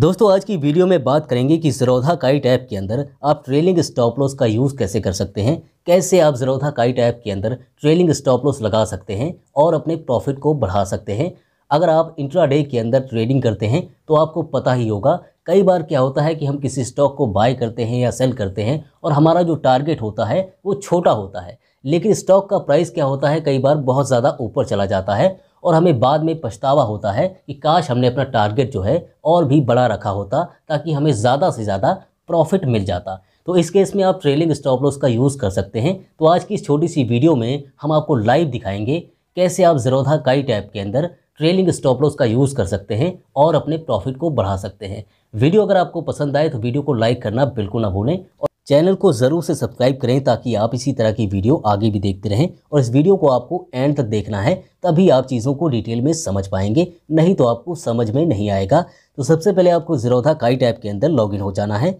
दोस्तों आज की वीडियो में बात करेंगे कि जरोधा काइट ऐप के अंदर आप ट्रेलिंग स्टॉप लॉस का यूज़ कैसे कर सकते हैं कैसे आप जरोधा काइट ऐप के अंदर ट्रेलिंग स्टॉप लॉस लगा सकते हैं और अपने प्रॉफिट को बढ़ा सकते हैं अगर आप इंट्राडे के अंदर ट्रेडिंग करते हैं तो आपको पता ही होगा कई बार क्या होता है कि हम किसी स्टॉक को बाय करते हैं या सेल करते हैं और हमारा जो टारगेट होता है वो छोटा होता है लेकिन स्टॉक का प्राइस क्या होता है कई बार बहुत ज़्यादा ऊपर चला जाता है और हमें बाद में पछतावा होता है कि काश हमने अपना टारगेट जो है और भी बड़ा रखा होता ताकि हमें ज़्यादा से ज़्यादा प्रॉफिट मिल जाता तो इस केस में आप ट्रेलिंग स्टॉप लॉस का यूज़ कर सकते हैं तो आज की इस छोटी सी वीडियो में हम आपको लाइव दिखाएंगे कैसे आप जरोधा काई टैप के अंदर ट्रेलिंग स्टॉप लॉस का यूज़ कर सकते हैं और अपने प्रॉफिट को बढ़ा सकते हैं वीडियो अगर आपको पसंद आए तो वीडियो को लाइक करना बिल्कुल ना भूलें चैनल को ज़रूर से सब्सक्राइब करें ताकि आप इसी तरह की वीडियो आगे भी देखते रहें और इस वीडियो को आपको एंड तक देखना है तभी आप चीज़ों को डिटेल में समझ पाएंगे नहीं तो आपको समझ में नहीं आएगा तो सबसे पहले आपको जीरोधा काइट ऐप के अंदर लॉगिन हो जाना है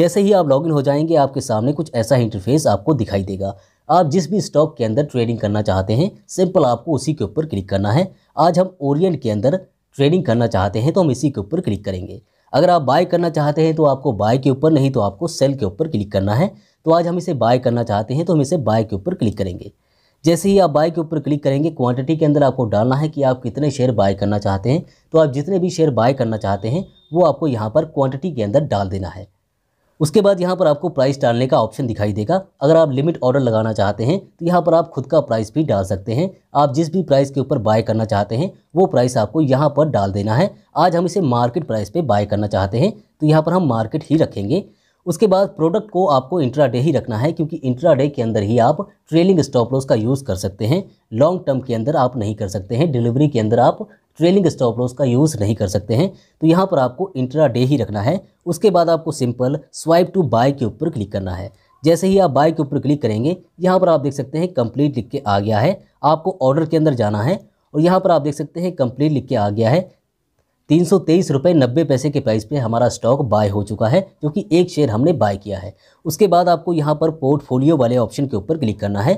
जैसे ही आप लॉगिन हो जाएंगे आपके सामने कुछ ऐसा इंटरफेस आपको दिखाई देगा आप जिस भी स्टॉक के अंदर ट्रेडिंग करना चाहते हैं सिंपल आपको उसी के ऊपर क्लिक करना है आज हम ओरियन के अंदर ट्रेडिंग करना चाहते हैं तो हम इसी के ऊपर क्लिक करेंगे अगर आप बाय करना चाहते हैं तो आपको बाय के ऊपर नहीं तो आपको सेल के ऊपर क्लिक करना है तो आज हम इसे बाय करना चाहते हैं तो हम इसे बाय के ऊपर क्लिक करेंगे जैसे ही आप बाय के ऊपर क्लिक करेंगे क्वांटिटी के अंदर आपको डालना है कि आप कितने शेयर बाय करना चाहते हैं तो आप जितने भी शेयर बाय करना चाहते हैं वो आपको यहाँ पर क्वांटिटी के अंदर डाल देना है उसके बाद यहाँ पर आपको प्राइस डालने का ऑप्शन दिखाई देगा अगर आप लिमिट ऑर्डर लगाना चाहते हैं तो यहाँ पर आप खुद का प्राइस भी डाल सकते हैं आप जिस भी प्राइस के ऊपर बाय करना चाहते हैं वो प्राइस आपको यहाँ पर डाल देना है आज हम इसे मार्केट प्राइस पर बाय करना चाहते हैं तो यहाँ पर हम मार्केट ही रखेंगे उसके बाद प्रोडक्ट को आपको इंट्राडे ही रखना है क्योंकि इंट्राडे के अंदर ही आप ट्रेलिंग स्टॉप लॉस का यूज़ कर सकते हैं लॉन्ग टर्म के अंदर आप नहीं कर सकते हैं डिलीवरी के अंदर आप ट्रेलिंग स्टॉप लॉस का यूज़ नहीं कर सकते हैं तो यहाँ पर आपको इंट्राडे ही रखना है उसके बाद आपको सिंपल स्वाइप टू बाय के ऊपर क्लिक करना है जैसे ही आप बाय के ऊपर क्लिक करेंगे यहाँ पर आप देख सकते हैं कंप्लीट लिख के आ गया है आपको ऑर्डर के अंदर जाना है और यहाँ पर आप देख सकते हैं कंप्लीट लिख के आ गया है तीन सौ तेईस रुपये नब्बे पैसे के प्राइस पे हमारा स्टॉक बाय हो चुका है जो कि एक शेयर हमने बाय किया है उसके बाद आपको यहाँ पर पोर्टफोलियो वाले ऑप्शन के ऊपर क्लिक करना है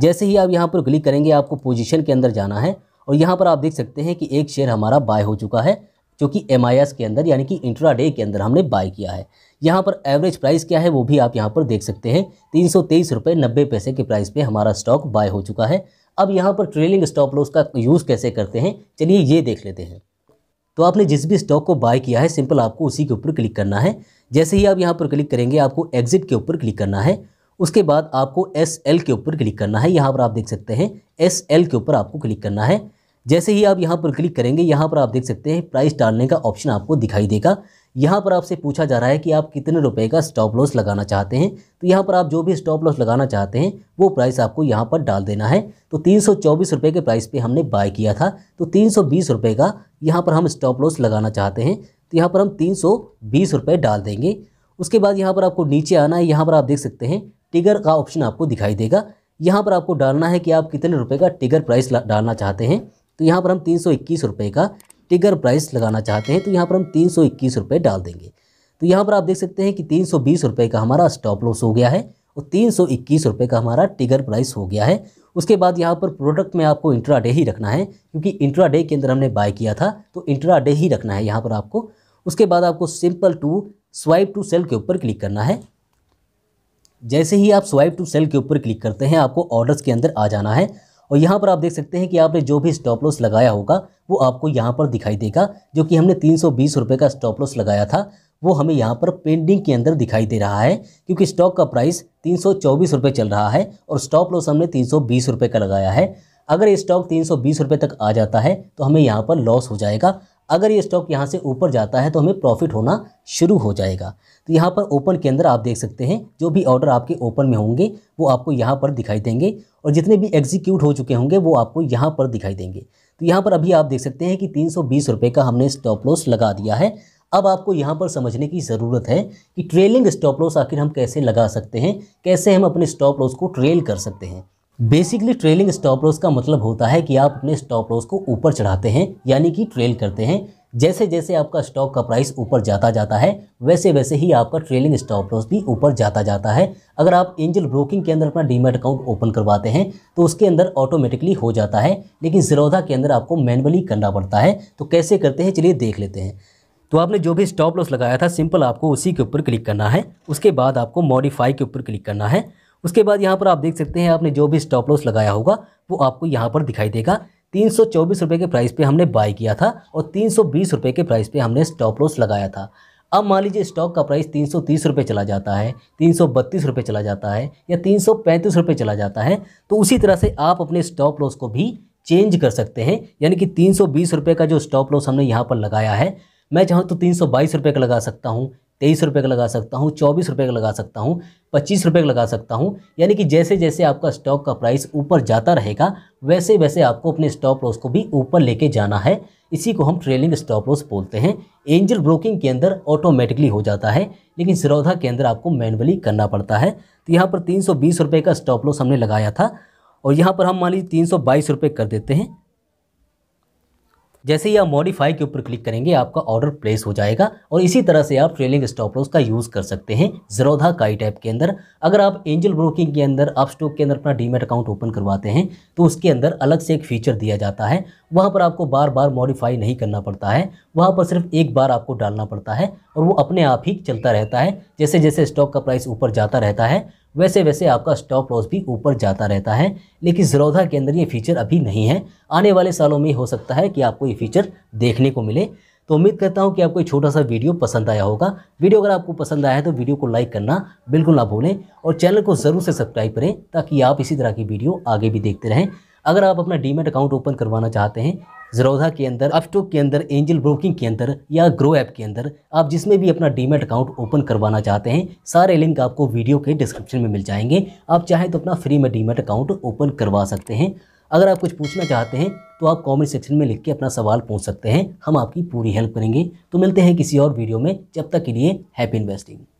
जैसे ही आप यहाँ पर क्लिक करेंगे आपको पोजीशन के अंदर जाना है और यहाँ पर आप देख सकते हैं कि एक शेयर हमारा बाय हो चुका है जो कि एम के अंदर यानी कि डे के अंदर हमने बाय किया है यहाँ पर एवरेज प्राइस क्या है वो भी आप यहाँ पर देख सकते हैं तीन सौ तेईस रुपये नब्बे पैसे के प्राइस पे हमारा स्टॉक बाय हो चुका है अब यहाँ पर ट्रेलिंग स्टॉप लॉस का यूज़ कैसे करते हैं चलिए ये देख लेते हैं तो आपने जिस भी स्टॉक को बाय किया है सिंपल आपको उसी के ऊपर क्लिक करना है जैसे ही आप यहाँ पर क्लिक करेंगे आपको एग्जिट के ऊपर क्लिक करना है उसके बाद आपको एस एल के ऊपर क्लिक करना है यहाँ पर आप देख सकते हैं एस एल के ऊपर आपको क्लिक करना है जैसे ही आप यहाँ पर क्लिक करेंगे यहाँ पर आप देख सकते हैं प्राइस डालने का ऑप्शन आपको दिखाई देगा यहाँ पर आपसे पूछा जा रहा है कि आप कितने रुपए का स्टॉप लॉस लगाना चाहते हैं तो यहाँ पर आप जो भी स्टॉप लॉस लगाना चाहते हैं वो प्राइस आपको यहाँ पर डाल देना है तो तीन सौ के प्राइस पे हमने बाय किया था तो तीन सौ का यहाँ पर हम स्टॉप लॉस लगाना चाहते हैं तो यहाँ पर हम तीन सौ डाल देंगे उसके बाद यहाँ पर आपको नीचे आना है यहाँ पर आप देख सकते हैं टिगर का ऑप्शन आपको दिखाई देगा यहाँ पर आपको डालना है कि आप कितने रुपए का टिगर प्राइस डालना चाहते हैं तो यहाँ पर हम तीन सौ इक्कीस रुपये का टिगर प्राइस लगाना चाहते हैं तो यहाँ पर हम तीन सौ इक्कीस रुपये डाल देंगे तो यहाँ पर आप देख सकते हैं कि तीन सौ बीस रुपये का हमारा स्टॉप लॉस हो गया है और तीन सौ इक्कीस रुपये का हमारा टिगर प्राइस हो गया है उसके बाद यहाँ पर प्रोडक्ट में आपको डे ही रखना है क्योंकि डे के अंदर हमने बाय किया था तो डे ही रखना है यहाँ पर आपको उसके बाद आपको simple to swipe to sell के ऊपर क्लिक करना है जैसे ही आप स्वाइप टू सेल के ऊपर क्लिक करते हैं आपको ऑर्डर्स के अंदर आ जाना है और यहाँ पर आप देख सकते हैं कि आपने जो भी स्टॉप लॉस लगाया होगा वो आपको यहाँ पर दिखाई देगा जो कि हमने तीन सौ का स्टॉप लॉस लगाया था वो हमें यहाँ पर पेंडिंग के अंदर दिखाई दे रहा है क्योंकि स्टॉक का प्राइस तीन रुपये चल रहा है और स्टॉप लॉस हमने तीन रुपये का लगाया है अगर ये स्टॉक तीन सौ तक आ जाता है तो हमें यहाँ पर लॉस हो जाएगा अगर ये स्टॉक यहाँ से ऊपर जाता है तो हमें प्रॉफिट होना शुरू हो जाएगा तो यहाँ पर ओपन के अंदर आप देख सकते हैं जो भी ऑर्डर आपके ओपन में होंगे वो आपको यहाँ पर दिखाई देंगे और जितने भी एग्जीक्यूट हो चुके होंगे वो आपको यहाँ पर दिखाई देंगे तो यहाँ पर अभी आप देख सकते हैं कि तीन सौ का हमने स्टॉप लॉस लगा दिया है अब आपको यहाँ पर समझने की ज़रूरत है कि ट्रेलिंग स्टॉप लॉस आखिर हम कैसे लगा सकते हैं कैसे हम अपने स्टॉप लॉस को ट्रेल कर सकते हैं बेसिकली ट्रेलिंग स्टॉप लॉस का मतलब होता है कि आप अपने स्टॉप लॉस को ऊपर चढ़ाते हैं यानी कि ट्रेल करते हैं जैसे जैसे आपका स्टॉक का प्राइस ऊपर जाता जाता है वैसे वैसे ही आपका ट्रेलिंग स्टॉप लॉस भी ऊपर जाता जाता है अगर आप एंजल ब्रोकिंग के अंदर अपना डीमेट अकाउंट ओपन करवाते हैं तो उसके अंदर ऑटोमेटिकली हो जाता है लेकिन जरोधा के अंदर आपको मैनुअली करना पड़ता है तो कैसे करते हैं चलिए देख लेते हैं तो आपने जो भी स्टॉप लॉस लगाया था सिंपल आपको उसी के ऊपर क्लिक करना है उसके बाद आपको मॉडिफाई के ऊपर क्लिक करना है उसके बाद यहाँ पर आप देख सकते हैं आपने जो भी स्टॉप लॉस लगाया होगा वो आपको यहाँ पर दिखाई देगा तीन सौ के प्राइस पे हमने बाय किया था और तीन सौ के प्राइस पे हमने स्टॉप लॉस लगाया था अब मान लीजिए स्टॉक का प्राइस तीन सौ तीस रुपये चला जाता है तीन सौ बत्तीस रुपये चला जाता है या तीन सौ पैंतीस रुपये चला जाता है तो उसी तरह से आप अपने स्टॉप लॉस को भी चेंज कर सकते हैं यानी कि तीन सौ बीस रुपये का जो स्टॉप लॉस हमने यहाँ पर लगाया है मैं चाहूँ तो तीन सौ बाईस रुपये का लगा सकता हूँ तेईस रुपये का लगा सकता हूँ चौबीस रुपये का लगा सकता हूँ पच्चीस रुपये का लगा सकता हूँ यानी कि जैसे जैसे आपका स्टॉक का प्राइस ऊपर जाता रहेगा वैसे वैसे आपको अपने स्टॉप लॉस को भी ऊपर लेके जाना है इसी को हम ट्रेलिंग स्टॉप लॉस बोलते हैं एंजल ब्रोकिंग के अंदर ऑटोमेटिकली हो जाता है लेकिन सिरौधा के अंदर आपको मैनुअली करना पड़ता है तो यहाँ पर तीन सौ का स्टॉप लॉस हमने लगाया था और यहाँ पर हम मान लीजिए तीन सौ कर देते हैं जैसे ही आप मॉडिफाई के ऊपर क्लिक करेंगे आपका ऑर्डर प्लेस हो जाएगा और इसी तरह से आप ट्रेलिंग स्टॉप लॉस का यूज़ कर सकते हैं जरोधा काई टैप के अंदर अगर आप एंजल ब्रोकिंग के अंदर आप स्टॉक के अंदर अपना डीमेट अकाउंट ओपन करवाते हैं तो उसके अंदर अलग से एक फीचर दिया जाता है वहाँ पर आपको बार बार मॉडिफाई नहीं करना पड़ता है वहाँ पर सिर्फ एक बार आपको डालना पड़ता है और वो अपने आप ही चलता रहता है जैसे जैसे स्टॉक का प्राइस ऊपर जाता रहता है वैसे वैसे आपका स्टॉप लॉस भी ऊपर जाता रहता है लेकिन जरोधा के अंदर ये फीचर अभी नहीं है आने वाले सालों में हो सकता है कि आपको ये फीचर देखने को मिले तो उम्मीद करता हूँ कि आपको छोटा सा वीडियो पसंद आया होगा वीडियो अगर आपको पसंद आया है तो वीडियो को लाइक करना बिल्कुल ना भूलें और चैनल को ज़रूर से सब्सक्राइब करें ताकि आप इसी तरह की वीडियो आगे भी देखते रहें अगर आप अपना डीमेट अकाउंट ओपन करवाना चाहते हैं जरोधा के अंदर अपस्टॉक के अंदर एंजल ब्रोकिंग के अंदर या ग्रो ऐप के अंदर आप जिसमें भी अपना डीमेट अकाउंट ओपन करवाना चाहते हैं सारे लिंक आपको वीडियो के डिस्क्रिप्शन में मिल जाएंगे आप चाहें तो अपना फ्री में डीमेट अकाउंट ओपन करवा सकते हैं अगर आप कुछ पूछना चाहते हैं तो आप कमेंट सेक्शन में लिख के अपना सवाल पूछ सकते हैं हम आपकी पूरी हेल्प करेंगे तो मिलते हैं किसी और वीडियो में जब तक के लिए हैप्पी इन्वेस्टिंग